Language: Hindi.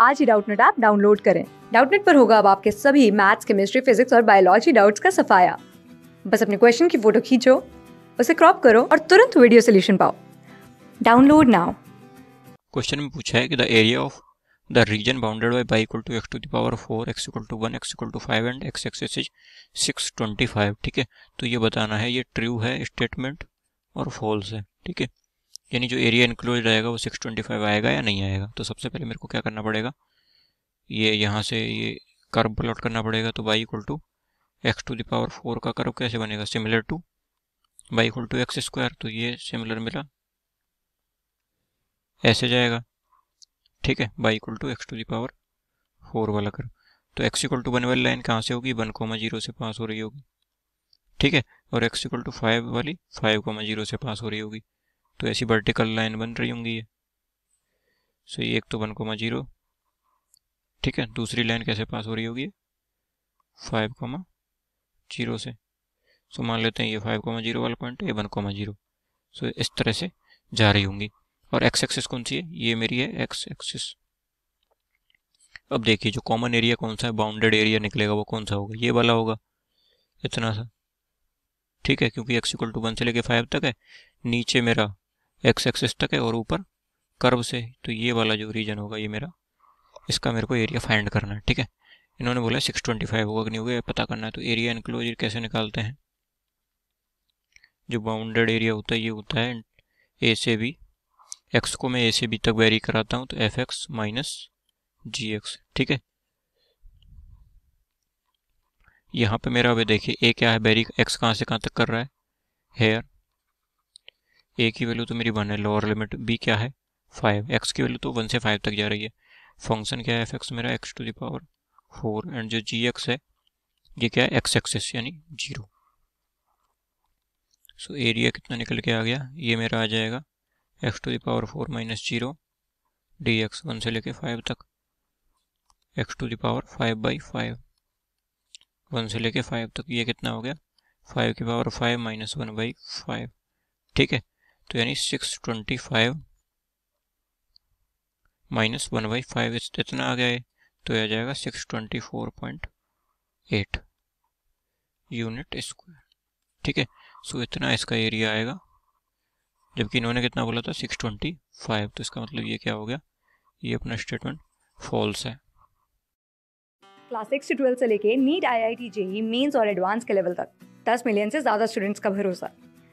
आज ही डाउटनेट ऐप डाउनलोड करें डाउटनेट पर होगा अब आपके सभी मैथ्स केमिस्ट्री फिजिक्स और बायोलॉजी डाउट्स का सफाया बस अपने क्वेश्चन की फोटो खींचो उसे क्रॉप करो और तुरंत वीडियो सोल्यूशन पाओ डाउनलोड नाउ क्वेश्चन में पूछा है कि the area of the region bounded region y equal to x to the power four x equal to one x equal to five and x axis is six twenty five ठीक है तो ये बताना है ये ट्रू है स्टेटमेंट और फॉल्स है ठीक है यानी जो एरिया इंक्लोज रहेगा वो 625 आएगा या नहीं आएगा तो सबसे पहले मेरे को क्या करना पड़ेगा ये यहाँ से ये कर्व प्लॉट करना पड़ेगा तो y equal to x to the power four का कर्व कैसे बनेगा similar to y equal to x square तो ये सिमिलर मिला ऐसे जाएगा ठीक है y equal to x to the power four वाला कर्व तो एक्स इक्वल टू वन वाली लाइन कहाँ से होगी वन कोमा जीरो से पास हो रही होगी ठीक है और एक्स इक्वल टू फाइव वाली फाइव कोमा जीरो से पास हो रही होगी तो ऐसी वर्टिकल लाइन बन रही होंगी ये सो ये एक तो वन कोमा जीरो ठीक है दूसरी लाइन कैसे पास हो रही होगी फाइव कोमा जीरो से सो मान लेते हैं ये फाइव कोमा जीरो वाला पॉइंट ये वन कोमा जीरो सो इस तरह से जा रही होंगी और एक्स एक्सिस कौन सी है ये मेरी है एक्स एक्सिस अब देखिए जो कॉमन एरिया कौन सा है बाउंडेड एरिया निकलेगा वो कौन सा होगा ये वाला होगा इतना सा ठीक है क्योंकि एक्स इक्वल टू वन से लेके फाइव तक है नीचे मेरा एक्स एक्सिस तक है और ऊपर कर्व से तो ये वाला जो रीजन होगा ये मेरा इसका मेरे को एरिया फाइंड करना है ठीक है इन्होंने बोला सिक्स ट्वेंटी फाइव होगा कि नहीं होगा पता करना है तो एरिया इनक्लोजर कैसे निकालते हैं जो बाउंडेड एरिया होता है ये होता है ए से बी एक्स को मैं ए से बी तक वेरी कराता हूँ तो f x minus g x ठीक है यहाँ पे मेरा अभी देखिए ए क्या है बैरी एक्स कहाँ से कहाँ तक कर रहा है हेयर ए की वैल्यू तो मेरी वन है लोअर लिमिट बी क्या है फाइव एक्स की वैल्यू तो वन से फाइव तक जा रही है फंक्शन क्या है एफ एक्स मेरा x to the power four and जो जी एक्स है ये क्या है एक्स एक्सेस यानी जीरो सो एरिया कितना निकल के आ गया ये मेरा आ जाएगा x to the power four minus zero d x one से लेके फाइव तक x to the power five by five one से लेके फाइव तक ये कितना हो गया फाइव की power five minus one by five ठीक है तो twenty five minus one by five इतना आ गया है तो यह आ जाएगा six twenty four point eight unit square ठीक है सो इतना इसका एरिया आएगा जबकि इन्होंने कितना बोला था सिक्स ट्वेंटी फाइव तो इसका मतलब ये क्या हो गया ये अपना स्टेटमेंट फॉल्स है क्लास सिक्स से से लेके NEET I I T JEE mains और एडवांस के लेवल तक दस मिलियन से ज़्यादा स्टूडेंट्स का भरोसा